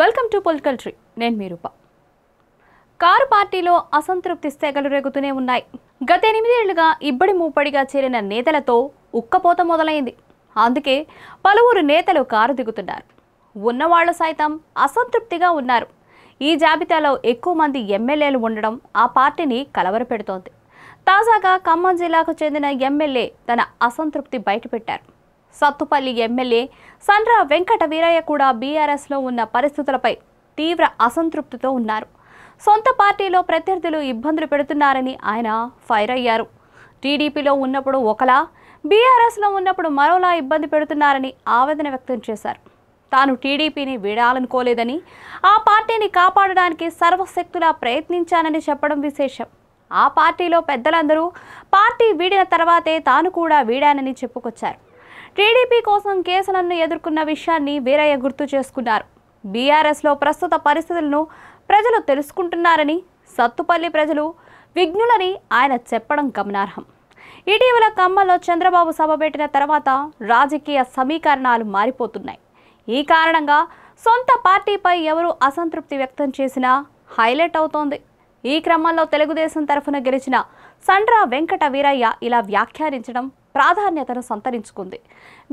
welcome to political tree నేను మీ రూప car పార్టీలో అసంతృప్తి స్థేగలు రేగుతూనే ఉన్నాయి గత ఎనిమిదేళ్లుగా ఇబ్బడి మూపడిగా చేరిన నేతలతో ఉక్కపోత మొదలైంది అందుకే పలువురు నేతలు కారు దిగుతున్నారు ఉన్నవాళ్లు సైతం అసంతృప్తిగా ఉన్నారు ఈ జాబితాలో ఎక్కువ మంది ఎమ్మెల్యేలు ఉండడం ఆ పార్టీని కలవరపెడుతోంది తాజాగా ఖమ్మం జిల్లాకు చెందిన ఎమ్మెల్యే తన అసంతృప్తి బయటపెట్టారు సత్తుపల్లి ఎమ్మెల్యే సండ్ర వెంకట వీరయ్య కూడా బీఆర్ఎస్లో ఉన్న పరిస్థితులపై తీవ్ర అసంతృప్తితో ఉన్నారు సొంత పార్టీలో ప్రత్యర్థులు ఇబ్బందులు పెడుతున్నారని ఆయన ఫైర్ అయ్యారు టీడీపీలో ఉన్నప్పుడు ఒకలా బీఆర్ఎస్లో ఉన్నప్పుడు మరోలా ఇబ్బంది పెడుతున్నారని ఆవేదన వ్యక్తం చేశారు తాను టీడీపీని వీడాలనుకోలేదని ఆ పార్టీని కాపాడడానికి సర్వశక్తులా ప్రయత్నించానని చెప్పడం విశేషం ఆ పార్టీలో పెద్దలందరూ పార్టీ వీడిన తర్వాతే తాను కూడా వీడానని చెప్పుకొచ్చారు టీడీపీ కోసం కేసులను ఎదుర్కొన్న విషయాన్ని వీరయ్య గుర్తు చేసుకున్నారు బీఆర్ఎస్లో ప్రస్తుత పరిస్థితులను ప్రజలు తెలుసుకుంటున్నారని సత్తుపల్లి ప్రజలు విఘ్నులని ఆయన చెప్పడం గమనార్హం ఇటీవల ఖమ్మంలో చంద్రబాబు సభ పెట్టిన తర్వాత రాజకీయ సమీకరణాలు మారిపోతున్నాయి ఈ కారణంగా సొంత పార్టీపై ఎవరు అసంతృప్తి వ్యక్తం చేసినా హైలైట్ అవుతోంది ఈ క్రమంలో తెలుగుదేశం తరఫున గెలిచిన సండ్రా వెంకట వీరయ్య ఇలా వ్యాఖ్యానించడం ప్రాధాన్యతను సంతరించుకుంది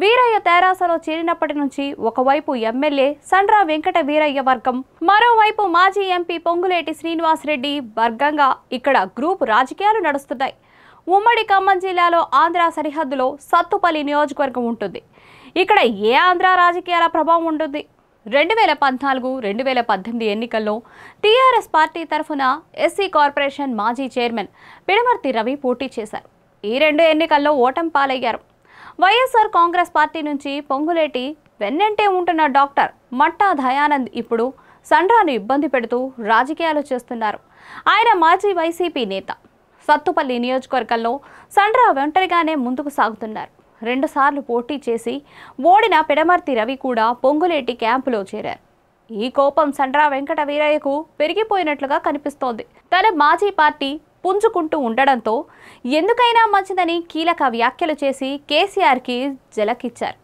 వీరయ్య తెరాసలో చేరినప్పటి నుంచి ఒకవైపు ఎమ్మెల్యే సండ్రా వెంకట వీరయ్య వర్గం మరోవైపు మాజీ ఎంపీ పొంగులేటి శ్రీనివాసరెడ్డి వర్గంగా ఇక్కడ గ్రూప్ రాజకీయాలు నడుస్తున్నాయి ఉమ్మడి ఖమ్మం జిల్లాలో ఆంధ్ర సరిహద్దులో సత్తుపల్లి నియోజకవర్గం ఉంటుంది ఇక్కడ ఏ ఆంధ్ర రాజకీయాల ప్రభావం ఉంటుంది రెండు వేల పద్నాలుగు రెండు వేల పద్దెనిమిది ఎన్నికల్లో టీఆర్ఎస్ పార్టీ తరఫున ఎస్సీ కార్పొరేషన్ మాజీ చైర్మన్ పిడమర్తి రవి పోటీ చేశారు ఈ రెండు ఎన్నికల్లో ఓటం పాలయ్యారు వైఎస్ఆర్ కాంగ్రెస్ పార్టీ నుంచి పొంగులేటి వెన్నంటే ఉంటున్న డాక్టర్ మట్టా దయానంద్ ఇప్పుడు సండ్రాను ఇబ్బంది పెడుతూ రాజకీయాలు చేస్తున్నారు ఆయన మాజీ వైసీపీ నేత సత్తుపల్లి నియోజకవర్గంలో సండ్రా ఒంటరిగానే ముందుకు సాగుతున్నారు రెండుసార్లు పోటీ చేసి ఓడిన పిడమర్తి రవి కూడా పొంగులేటి క్యాంపులో చేరారు ఈ కోపం సండ్రా వెంకట వీరయ్యకు పెరిగిపోయినట్లుగా కనిపిస్తోంది తన మాజీ పార్టీ పుంజుకుంటూ ఉండడంతో ఎందుకైనా మంచిదని కీలక వ్యాఖ్యలు చేసి కేసీఆర్కి జలకిచ్చారు